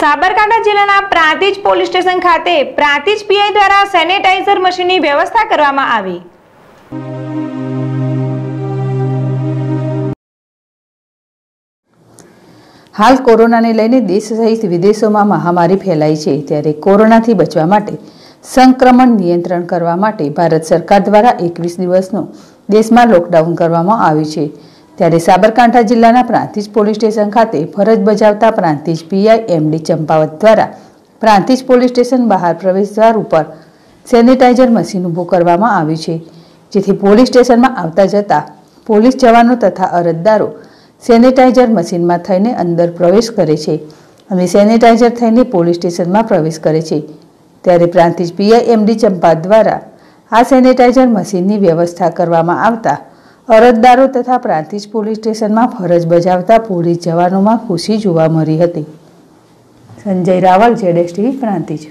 સાબરકાંઠા જિલ્લાના Prantij police station ખાતે Prantij PI દ્વારા સેનેટાઈઝર મશીનની વ્યવસ્થા કરવામાં આવી હાલ કોરોનાને લઈને દેશ સહિત વિદેશોમાં મહામારી ફેલાઈ છે ત્યારે કોરોનાથી બચવા માટે સંક્રમણ નિયંત્રણ કરવા માટે ભારત સરકાર દ્વારા એકવીસ દિવસનો દેશમાં લોકડાઉન કરવામાં આવ્યું છે ત્યારે સાબરકાંઠા જિલ્લાના પ્રાંતિજ પોલીસ સ્ટેશન ખાતે ફરજ બજાવતા પ્રાંતિજ પીઆઈ એમડી ચંપાવત દ્વારા પ્રાંતિજ પોલીસ સ્ટેશન બહાર પ્રવેશદ્વાર ઉપર સેનિટાઇઝર મશીન ઊભું કરવામાં આવ્યું છે જેથી પોલીસ સ્ટેશનમાં આવતા જતા પોલીસ જવાનો તથા અરજદારો સેનિટાઇઝર મશીનમાં થઈને અંદર પ્રવેશ કરે છે અને સેનિટાઇઝર થઈને પોલીસ સ્ટેશનમાં પ્રવેશ કરે છે ત્યારે પ્રાંતિજ પીઆઈ એમડી ચંપા દ્વારા આ સેનિટાઇઝર મશીનની વ્યવસ્થા કરવામાં આવતા અરજદારો તથા પ્રાંતિજ પોલીસ સ્ટેશનમાં ફરજ બજાવતા પોલીસ જવાનોમાં ખુશી જોવા મળી હતી સંજય રાવલ જેડેસ્ટી પ્રાંતિજ